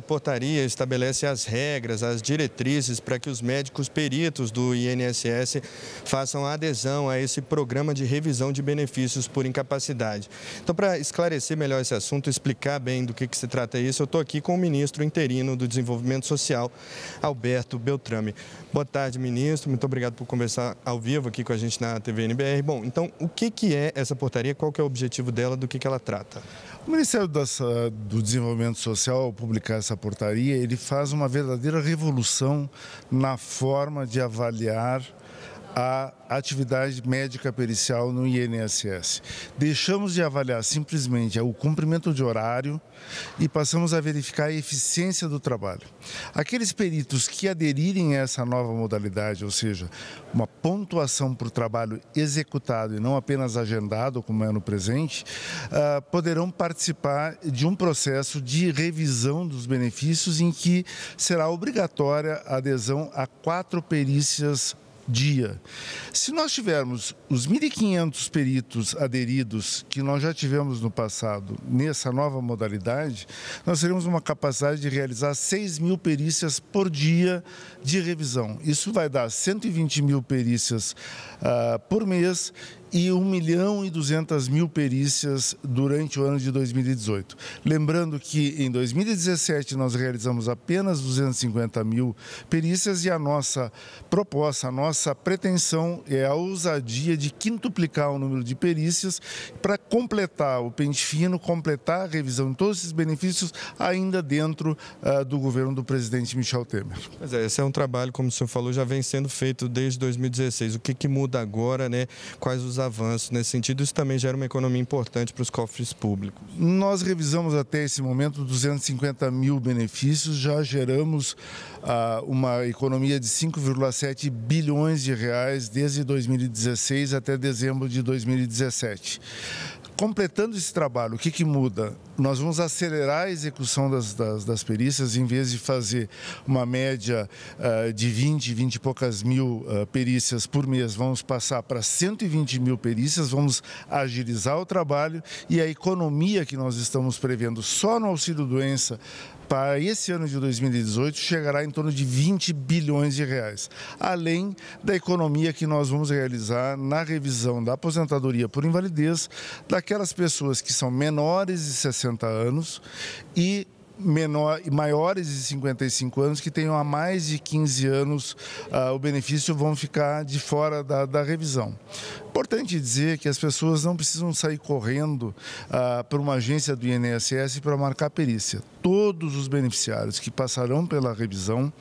A portaria estabelece as regras, as diretrizes para que os médicos peritos do INSS façam a adesão a esse programa de revisão de benefícios por incapacidade. Então, para esclarecer melhor esse assunto, explicar bem do que, que se trata isso, eu estou aqui com o ministro interino do Desenvolvimento Social, Alberto Beltrame. Boa tarde, ministro. Muito obrigado por conversar ao vivo aqui com a gente na TV NBR. Bom, então, o que, que é essa portaria? Qual que é o objetivo dela? Do que, que ela trata? O Ministério do Desenvolvimento Social publicou essa portaria, ele faz uma verdadeira revolução na forma de avaliar a atividade médica pericial no INSS. Deixamos de avaliar simplesmente o cumprimento de horário e passamos a verificar a eficiência do trabalho. Aqueles peritos que aderirem a essa nova modalidade, ou seja, uma pontuação por trabalho executado e não apenas agendado, como é no presente, ah, poderão participar de um processo de revisão dos benefícios em que será obrigatória a adesão a quatro perícias dia. Se nós tivermos os 1.500 peritos aderidos que nós já tivemos no passado nessa nova modalidade, nós teremos uma capacidade de realizar 6 mil perícias por dia de revisão. Isso vai dar 120 mil perícias uh, por mês e 1 milhão e 200 mil perícias durante o ano de 2018. Lembrando que em 2017 nós realizamos apenas 250 mil perícias e a nossa proposta, a nossa pretensão é a ousadia de quintuplicar o número de perícias para completar o pente fino, completar a revisão de todos esses benefícios ainda dentro uh, do governo do presidente Michel Temer. Mas é, esse é um trabalho, como o senhor falou, já vem sendo feito desde 2016. O que, que muda agora, né? Quais os avanços nesse sentido, isso também gera uma economia importante para os cofres públicos. Nós revisamos até esse momento 250 mil benefícios, já geramos ah, uma economia de 5,7 bilhões de reais desde 2016 até dezembro de 2017 completando esse trabalho, o que, que muda? Nós vamos acelerar a execução das, das, das perícias, em vez de fazer uma média uh, de 20, 20 e poucas mil uh, perícias por mês, vamos passar para 120 mil perícias, vamos agilizar o trabalho e a economia que nós estamos prevendo só no auxílio-doença para esse ano de 2018 chegará em torno de 20 bilhões de reais, além da economia que nós vamos realizar na revisão da aposentadoria por invalidez daquelas pessoas que são menores de 60 anos e menor, maiores de 55 anos que tenham há mais de 15 anos uh, o benefício vão ficar de fora da, da, revisão. Importante dizer que as pessoas não precisam sair correndo uh, ah, para uma agência do INSS para marcar perícia. Todos os beneficiários que passarão pela revisão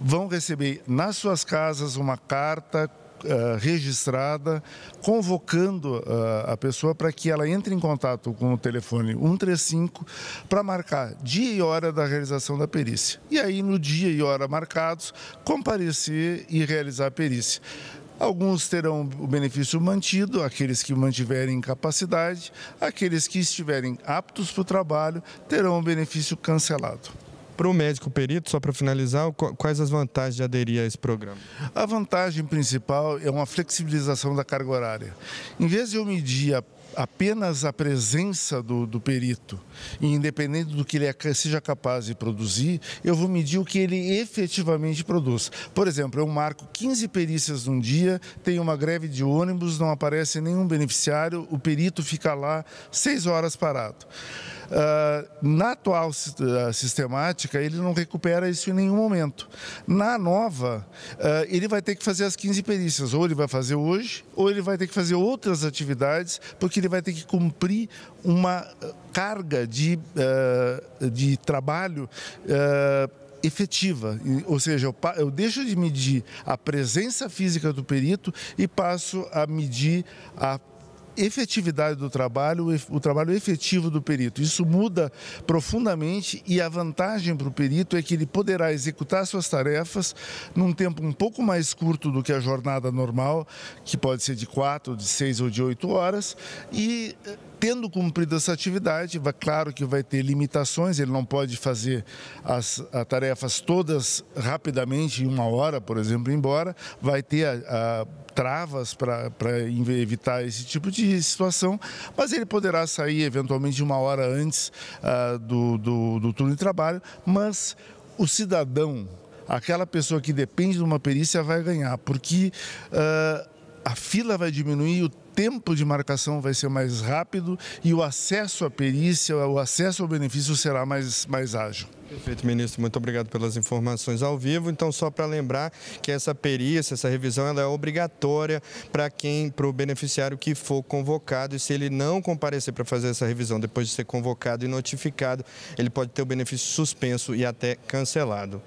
vão receber nas suas casas uma carta eh, registrada, convocando uh, a pessoa para que ela entre em contato com o telefone 135 para marcar dia e hora da realização da perícia. E aí, no dia e hora marcados, comparecer e realizar a perícia. Alguns terão o benefício mantido, aqueles que mantiverem capacidade, aqueles que estiverem aptos para o trabalho terão o benefício cancelado. Para o médico perito, só para finalizar, quais as vantagens de aderir a esse programa? A vantagem principal é uma flexibilização da carga horária. Em vez de eu medir a apenas a presença do, do, perito, independente do que ele é seja capaz de produzir, eu vou medir o que ele efetivamente produz. Por exemplo, eu marco 15 perícias num dia, tem uma greve de ônibus, não aparece nenhum beneficiário, o perito fica lá seis horas parado. Ah, na atual ah, sistemática, ele não recupera isso em nenhum momento. Na nova, ah, ele vai ter que fazer as 15 perícias. Ou ele vai fazer hoje, ou ele vai ter que fazer outras atividades, porque ele vai ter que cumprir uma carga de, de trabalho efetiva, ou seja, eu, eu, deixo de medir a presença física do perito e passo a medir a efetividade do trabalho, o trabalho efetivo do perito. Isso muda profundamente e a vantagem para o perito é que ele poderá executar suas tarefas num tempo um pouco mais curto do que a jornada normal, que pode ser de quatro, de seis ou de oito horas, e eh, tendo cumprido essa atividade, vai, claro que vai ter limitações, ele não pode fazer as, tarefas todas rapidamente, em uma hora, por exemplo, embora, vai ter a, a, travas para evitar esse tipo de situação, mas ele poderá sair eventualmente uma hora antes uh, do, do, do turno de trabalho, mas o cidadão, aquela pessoa que depende de uma perícia, vai ganhar, porque uh, a fila vai diminuir, o tempo de marcação vai ser mais rápido e o acesso à perícia, o acesso ao benefício será mais, mais ágil. Perfeito, ministro. Muito obrigado pelas informações ao vivo. Então, só para lembrar que essa perícia, essa revisão, ela é obrigatória para quem, para o beneficiário que for convocado. E se ele não comparecer para fazer essa revisão depois de ser convocado e notificado, ele pode ter o benefício suspenso e até cancelado.